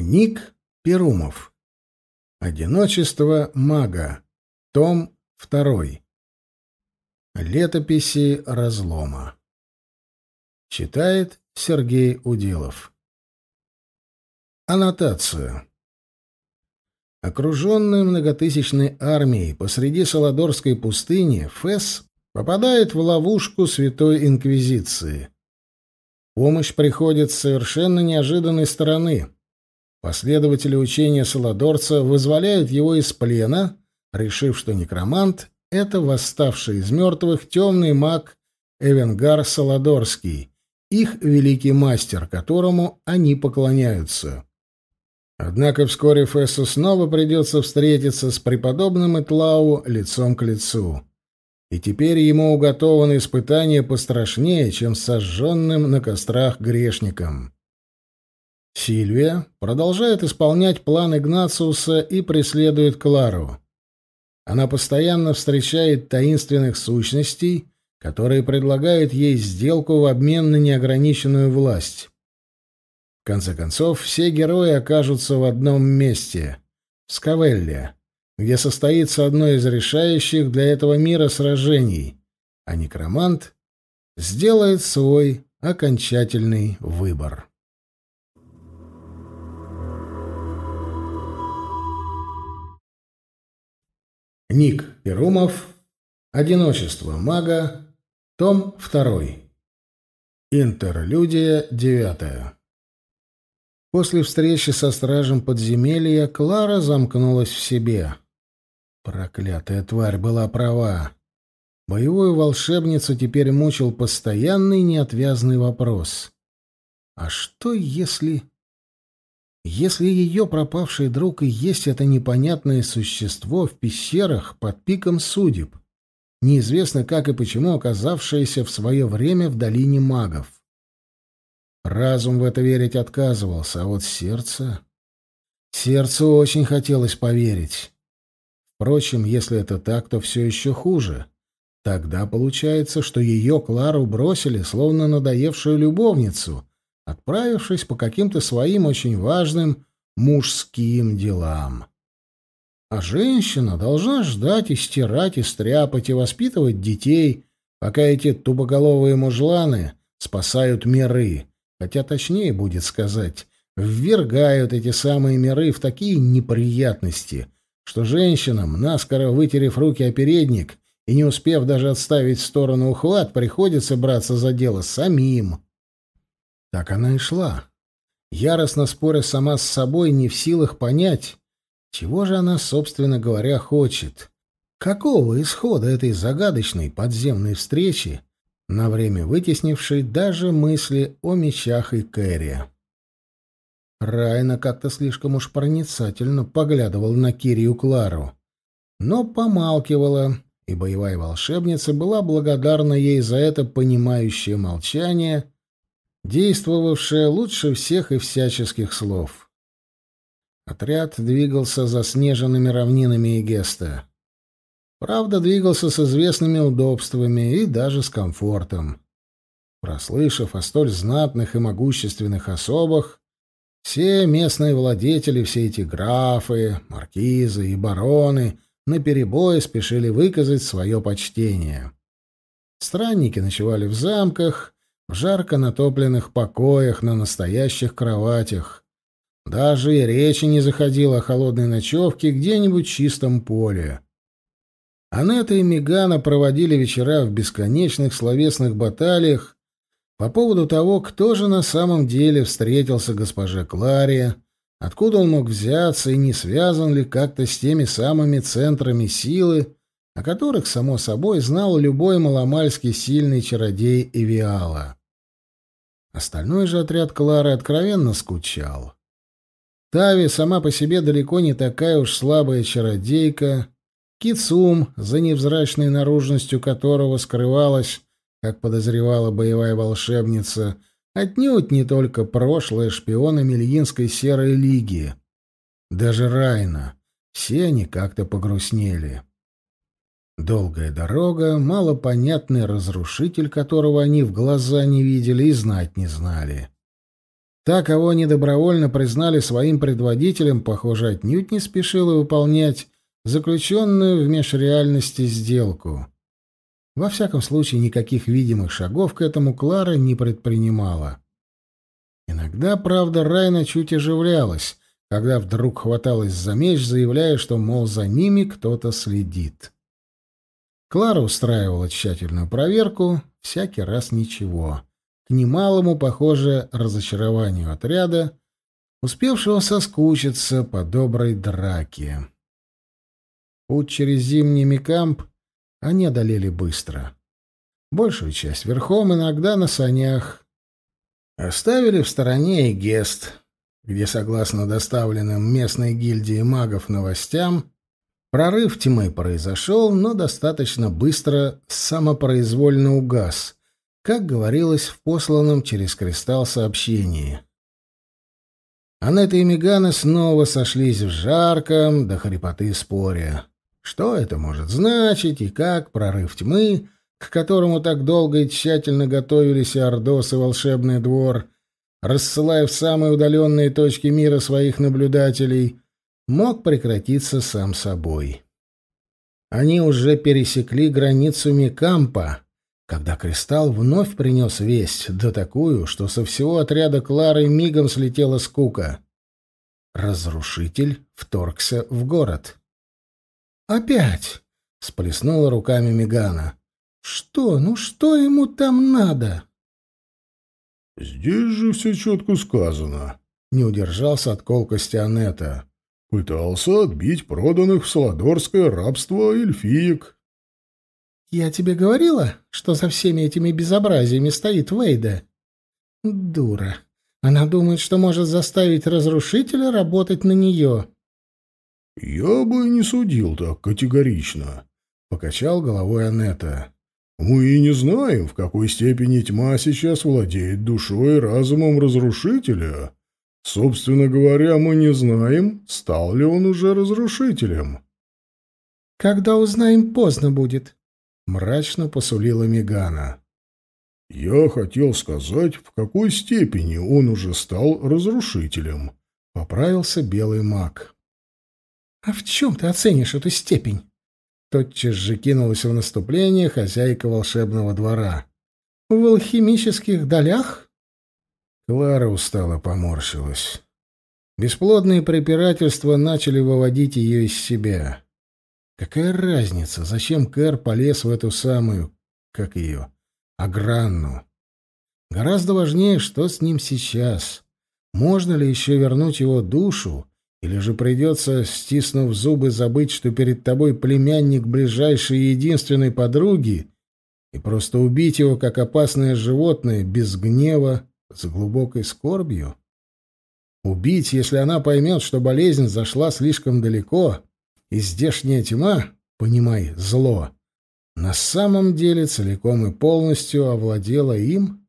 Ник Перумов. Одиночество мага. Том 2. Летописи разлома. Читает Сергей Удилов. Аннотация. Окруженный многотысячной армией посреди Солодорской пустыни, Фесс попадает в ловушку Святой Инквизиции. Помощь приходит с совершенно неожиданной стороны. Последователи учения Солодорца вызволяют его из плена, решив, что некромант — это восставший из мертвых темный маг Эвенгар Солодорский, их великий мастер, которому они поклоняются. Однако вскоре Фессу снова придется встретиться с преподобным Этлау лицом к лицу. И теперь ему уготовано испытание пострашнее, чем сожженным на кострах грешникам. Сильвия продолжает исполнять план Игнациуса и преследует Клару. Она постоянно встречает таинственных сущностей, которые предлагают ей сделку в обмен на неограниченную власть. В конце концов, все герои окажутся в одном месте — в Скавелле, где состоится одно из решающих для этого мира сражений, а некромант сделает свой окончательный выбор. Ник Перумов. Одиночество мага. Том 2. Интерлюдия 9. После встречи со стражем подземелья Клара замкнулась в себе. Проклятая тварь была права. Боевую волшебницу теперь мучил постоянный неотвязный вопрос. А что если... Если ее пропавший друг и есть это непонятное существо в пещерах под пиком судеб, неизвестно как и почему оказавшееся в свое время в долине магов. Разум в это верить отказывался, а вот сердце... Сердцу очень хотелось поверить. Впрочем, если это так, то все еще хуже. Тогда получается, что ее Клару бросили, словно надоевшую любовницу, отправившись по каким-то своим очень важным мужским делам. А женщина должна ждать и стирать, и стряпать, и воспитывать детей, пока эти тупоголовые мужланы спасают миры, хотя точнее будет сказать, ввергают эти самые миры в такие неприятности, что женщинам, наскоро вытерев руки о передник и не успев даже отставить в сторону ухват, приходится браться за дело самим. Так она и шла, яростно споря сама с собой, не в силах понять, чего же она, собственно говоря, хочет. Какого исхода этой загадочной подземной встречи, на время вытеснившей даже мысли о мечах и Кэрри? Райна как-то слишком уж проницательно поглядывал на Кирию Клару, но помалкивала, и боевая волшебница была благодарна ей за это понимающее молчание — действовавшая лучше всех и всяческих слов. Отряд двигался за заснеженными равнинами Игеста. Правда, двигался с известными удобствами и даже с комфортом. Прослышав о столь знатных и могущественных особах, все местные владетели, все эти графы, маркизы и бароны наперебой спешили выказать свое почтение. Странники ночевали в замках, в жарко натопленных покоях, на настоящих кроватях. Даже и речи не заходило о холодной ночевке где-нибудь в чистом поле. Анетта и Мегана проводили вечера в бесконечных словесных баталиях по поводу того, кто же на самом деле встретился госпоже Кларе, откуда он мог взяться и не связан ли как-то с теми самыми центрами силы, о которых, само собой, знал любой маломальский сильный чародей Эвиала. Остальной же отряд Клары откровенно скучал. Тави сама по себе далеко не такая уж слабая чародейка. Кицум, за невзрачной наружностью которого скрывалась, как подозревала боевая волшебница, отнюдь не только прошлое шпиона Мельинской серой лиги. Даже Райна. Все они как-то погрустнели. Долгая дорога, малопонятный разрушитель, которого они в глаза не видели и знать не знали. Та, кого они добровольно признали своим предводителем, похоже, отнюдь не спешила выполнять заключенную в межреальности сделку. Во всяком случае, никаких видимых шагов к этому Клара не предпринимала. Иногда, правда, Райна чуть оживлялась, когда вдруг хваталась за меч, заявляя, что, мол, за ними кто-то следит. Клара устраивала тщательную проверку, всякий раз ничего. К немалому, похоже, разочарованию отряда, успевшего соскучиться по доброй драке. Путь через зимний Микамп они одолели быстро. Большую часть верхом, иногда на санях. Оставили в стороне и Гест, где, согласно доставленным местной гильдии магов новостям, Прорыв тьмы произошел, но достаточно быстро самопроизвольно угас, как говорилось в посланном через кристалл сообщении. Анетта и Мегана снова сошлись в жарком до хрипоты споре. Что это может значить и как прорыв тьмы, к которому так долго и тщательно готовились и Ордос, и Волшебный двор, рассылая в самые удаленные точки мира своих наблюдателей — мог прекратиться сам собой. Они уже пересекли границу Микампа, когда Кристалл вновь принес весть, да такую, что со всего отряда Клары мигом слетела скука. Разрушитель вторгся в город. «Опять!» — сплеснула руками Мегана. «Что? Ну что ему там надо?» «Здесь же все четко сказано», — не удержался от колкости Анетта. Пытался отбить проданных в Солодорское рабство эльфиек. «Я тебе говорила, что за всеми этими безобразиями стоит Вейда?» «Дура. Она думает, что может заставить разрушителя работать на нее». «Я бы не судил так категорично», — покачал головой Анетта. «Мы и не знаем, в какой степени тьма сейчас владеет душой и разумом разрушителя. Собственно говоря, мы не знаем, стал ли он уже разрушителем. Когда узнаем, поздно будет, мрачно посулила Мегана. Я хотел сказать, в какой степени он уже стал разрушителем, поправился белый маг. А в чем ты оценишь эту степень? Тотчас же кинулась в наступление хозяйка волшебного двора. В алхимических долях? Клара устало поморщилась. Бесплодные препирательства начали выводить ее из себя. Какая разница, зачем Кэр полез в эту самую, как ее, огранну? Гораздо важнее, что с ним сейчас. Можно ли еще вернуть его душу, или же придется, стиснув зубы, забыть, что перед тобой племянник ближайшей и единственной подруги, и просто убить его, как опасное животное, без гнева, с глубокой скорбью. Убить, если она поймет, что болезнь зашла слишком далеко, и здешняя тьма, понимай, зло, на самом деле целиком и полностью овладела им?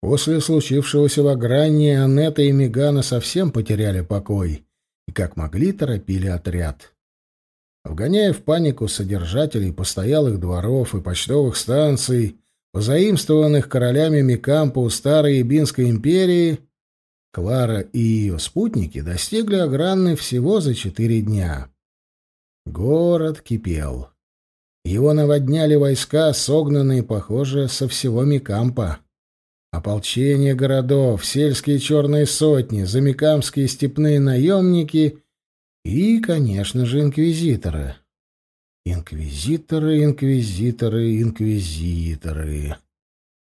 После случившегося в огрании Анетта и Мегана совсем потеряли покой и, как могли, торопили отряд. Вгоняя в панику содержателей постоялых дворов и почтовых станций, позаимствованных королями Микампа у старой Ибинской империи, Клара и ее спутники достигли Агранны всего за четыре дня. Город кипел. Его наводняли войска, согнанные, похоже, со всего Микампа. Ополчение городов, сельские черные сотни, замикамские степные наемники и, конечно же, инквизиторы. Инквизиторы, инквизиторы, инквизиторы.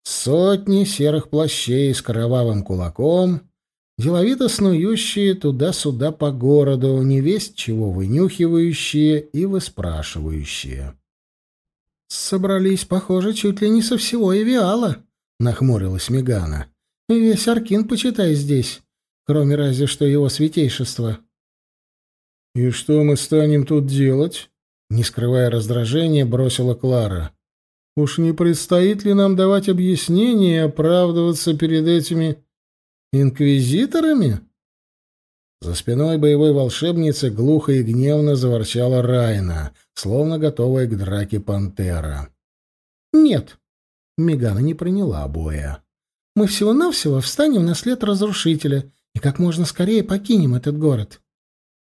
Сотни серых плащей с кровавым кулаком, деловито снующие туда-сюда по городу, невесть чего вынюхивающие и выспрашивающие. «Собрались, похоже, чуть ли не со всего Эвиала», — нахмурилась Мегана. «Весь Аркин, почитай здесь, кроме разве что его святейшества». «И что мы станем тут делать?» Не скрывая раздражения, бросила Клара. «Уж не предстоит ли нам давать объяснение и оправдываться перед этими инквизиторами?» За спиной боевой волшебницы глухо и гневно заворчала Райна, словно готовая к драке пантера. «Нет», — Мегана не приняла боя. «Мы всего-навсего встанем на след разрушителя и как можно скорее покинем этот город.